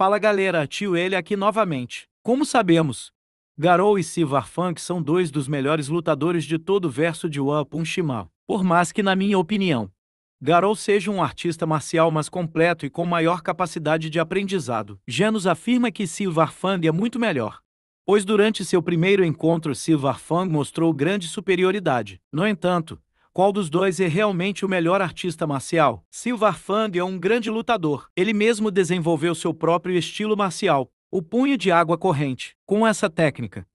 Fala galera, tio ele aqui novamente. Como sabemos, Garou e Sivar Funk são dois dos melhores lutadores de todo o verso de One Punch Man. Por mais que, na minha opinião, Garou seja um artista marcial mais completo e com maior capacidade de aprendizado. Genos afirma que Silvar Funk é muito melhor, pois durante seu primeiro encontro Silvar Fang mostrou grande superioridade. No entanto, qual dos dois é realmente o melhor artista marcial. Silvar Fand é um grande lutador. Ele mesmo desenvolveu seu próprio estilo marcial, o punho de água corrente. Com essa técnica,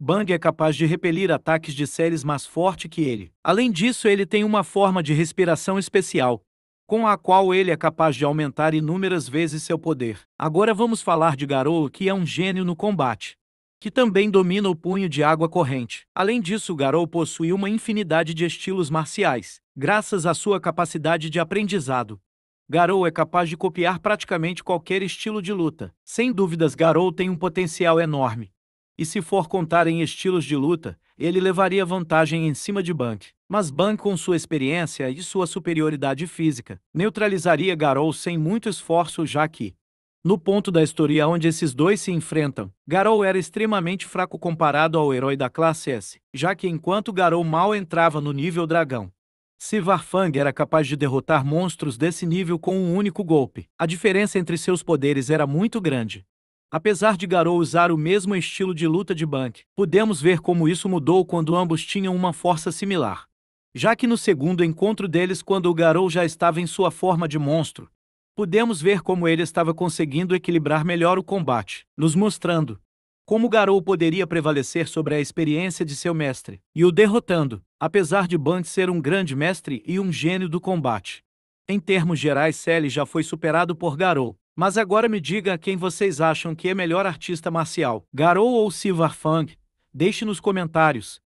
Bang é capaz de repelir ataques de séries mais forte que ele. Além disso, ele tem uma forma de respiração especial, com a qual ele é capaz de aumentar inúmeras vezes seu poder. Agora vamos falar de Garou, que é um gênio no combate que também domina o punho de água corrente. Além disso, Garou possui uma infinidade de estilos marciais, graças à sua capacidade de aprendizado. Garou é capaz de copiar praticamente qualquer estilo de luta. Sem dúvidas, Garou tem um potencial enorme. E se for contar em estilos de luta, ele levaria vantagem em cima de Bank. Mas Bank, com sua experiência e sua superioridade física, neutralizaria Garou sem muito esforço, já que, no ponto da história onde esses dois se enfrentam, Garou era extremamente fraco comparado ao herói da classe S, já que enquanto Garou mal entrava no nível dragão, se Varfang era capaz de derrotar monstros desse nível com um único golpe, a diferença entre seus poderes era muito grande. Apesar de Garou usar o mesmo estilo de luta de Bank, pudemos ver como isso mudou quando ambos tinham uma força similar. Já que no segundo encontro deles, quando o Garou já estava em sua forma de monstro, Pudemos ver como ele estava conseguindo equilibrar melhor o combate, nos mostrando como Garou poderia prevalecer sobre a experiência de seu mestre e o derrotando, apesar de Bant ser um grande mestre e um gênio do combate. Em termos gerais, Sally já foi superado por Garou, mas agora me diga quem vocês acham que é melhor artista marcial, Garou ou Silvar Fang? Deixe nos comentários.